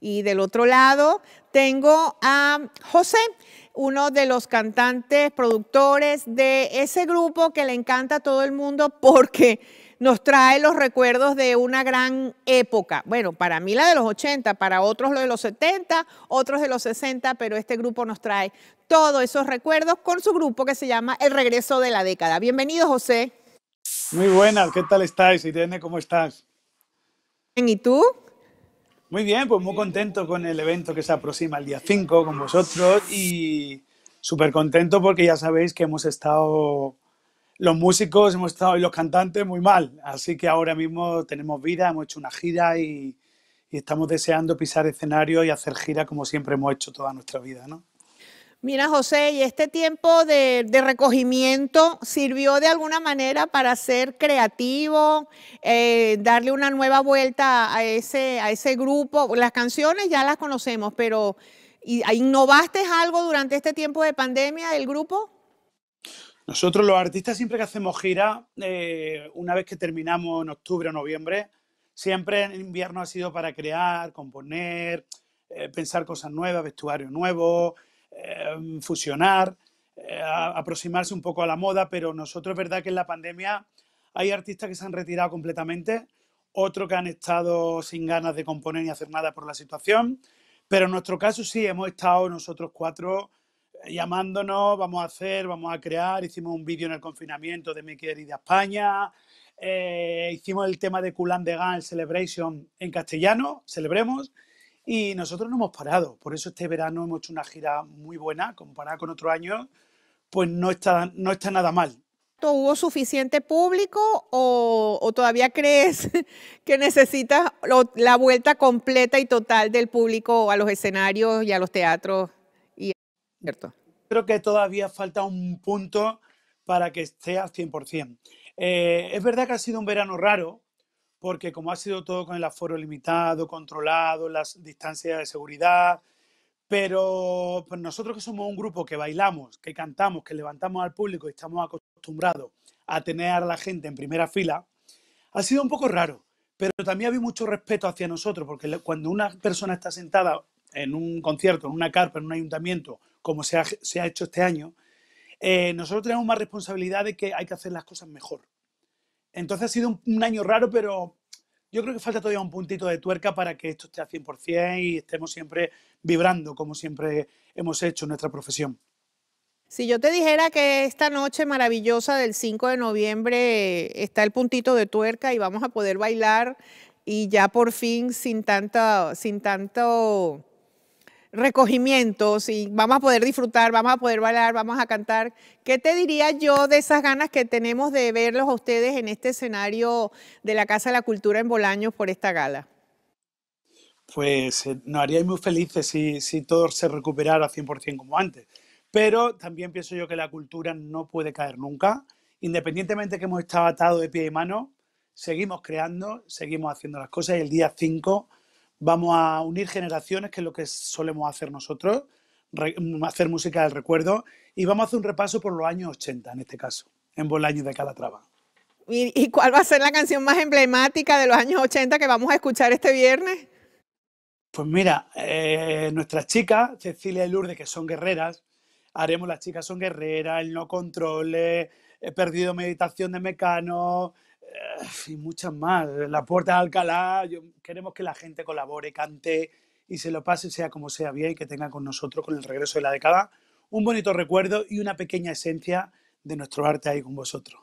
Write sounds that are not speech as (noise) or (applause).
Y del otro lado tengo a José, uno de los cantantes, productores de ese grupo que le encanta a todo el mundo porque nos trae los recuerdos de una gran época. Bueno, para mí la de los 80, para otros lo de los 70, otros de los 60, pero este grupo nos trae todos esos recuerdos con su grupo que se llama El Regreso de la Década. Bienvenido, José. Muy buenas, ¿qué tal estáis? Irene, ¿cómo estás? Bien, ¿Y tú? Muy bien, pues muy contento con el evento que se aproxima el día 5 con vosotros y súper contento porque ya sabéis que hemos estado los músicos hemos estado y los cantantes muy mal. Así que ahora mismo tenemos vida, hemos hecho una gira y, y estamos deseando pisar escenario y hacer gira como siempre hemos hecho toda nuestra vida, ¿no? Mira, José, ¿y este tiempo de, recogimiento sirvió de alguna manera para ser creativo, eh, darle una nueva vuelta a ese, a ese grupo? Las canciones ya las conocemos, pero ¿innovaste algo durante este tiempo de pandemia del grupo? Nosotros los artistas siempre que hacemos gira, eh, una vez que terminamos en octubre o noviembre, siempre en invierno ha sido para crear, componer, eh, pensar cosas nuevas, vestuario nuevo... Em, fusionar, eh, aproximarse un poco a la moda, pero nosotros es verdad que en la pandemia hay artistas que se han retirado completamente, otros que han estado sin ganas de componer ni hacer nada por la situación, pero en nuestro caso sí, hemos estado nosotros cuatro eh, llamándonos, vamos a hacer, vamos a crear, hicimos un vídeo en el confinamiento de Mi querida España, eh, hicimos el tema de Culán de Gan, Celebration en castellano, celebremos, y nosotros no hemos parado, por eso este verano hemos hecho una gira muy buena, comparada con otro año, pues no está, no está nada mal. ¿Hubo suficiente público o, todavía crees (laughs) que necesitas la vuelta completa y total del público a los escenarios y a los teatros? Y... ¿cierto? Creo que todavía falta un punto para que esté al 100%. Eh, es verdad que ha sido un verano raro, porque como ha sido todo con el aforo limitado, controlado, las distancias de seguridad, pero pues nosotros que somos un grupo que bailamos, que cantamos, que levantamos al público y estamos acostumbrados a tener a la gente en primera fila, ha sido un poco raro, pero también había mucho respeto hacia nosotros, porque cuando una persona está sentada en un concierto, en una carpa, en un ayuntamiento, como se ha, hecho este año, eh, nosotros tenemos más responsabilidad de que hay que hacer las cosas mejor. Entonces ha sido un, año raro, pero yo creo que falta todavía un puntito de tuerca para que esto esté al 100% y estemos siempre vibrando como siempre hemos hecho en nuestra profesión. Si yo te dijera que esta noche maravillosa del 5 de noviembre está el puntito de tuerca y vamos a poder bailar y ya por fin sin sin tanto recogimientos y vamos a poder disfrutar, vamos a poder bailar, vamos a cantar. ¿Qué te diría yo de esas ganas que tenemos de verlos a ustedes en este escenario de la Casa de la Cultura en Bolaños por esta gala? Pues eh, nos haría muy felices si, si todo se recuperara 100% como antes. Pero también pienso yo que la cultura no puede caer nunca. Independientemente que hemos estado atados de pie y mano, seguimos creando, seguimos haciendo las cosas y el día 5 Vamos a unir generaciones, que es lo que solemos hacer nosotros, mm, hacer música del recuerdo, y vamos a hacer un repaso por los años 80, en este caso, en Bolaños de Calatrava. ¿Y, cuál va a ser la canción más emblemática de los años 80 que vamos a escuchar este viernes? Pues mira, eh, nuestras chicas, Cecilia y Lourdes, que son guerreras, haremos Las chicas son guerreras, El no controle, He eh, perdido meditación de Mecano, y muchas más. La Puerta de Alcalá, queremos que la gente colabore, cante y se lo pase sea como sea bien y que tenga con nosotros, con el regreso de la década, un bonito recuerdo y una pequeña esencia de nuestro arte ahí con vosotros.